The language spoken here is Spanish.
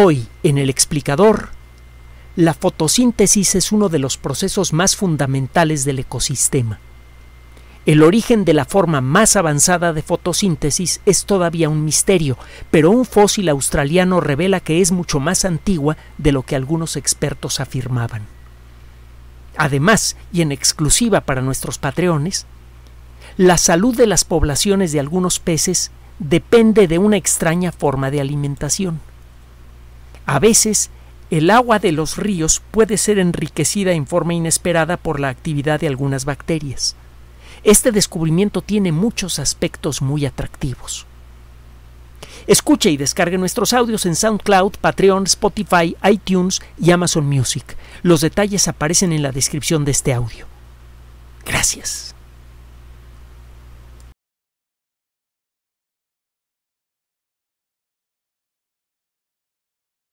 Hoy, en el explicador, la fotosíntesis es uno de los procesos más fundamentales del ecosistema. El origen de la forma más avanzada de fotosíntesis es todavía un misterio, pero un fósil australiano revela que es mucho más antigua de lo que algunos expertos afirmaban. Además, y en exclusiva para nuestros patreones, la salud de las poblaciones de algunos peces depende de una extraña forma de alimentación. A veces, el agua de los ríos puede ser enriquecida en forma inesperada por la actividad de algunas bacterias. Este descubrimiento tiene muchos aspectos muy atractivos. Escuche y descargue nuestros audios en SoundCloud, Patreon, Spotify, iTunes y Amazon Music. Los detalles aparecen en la descripción de este audio. Gracias.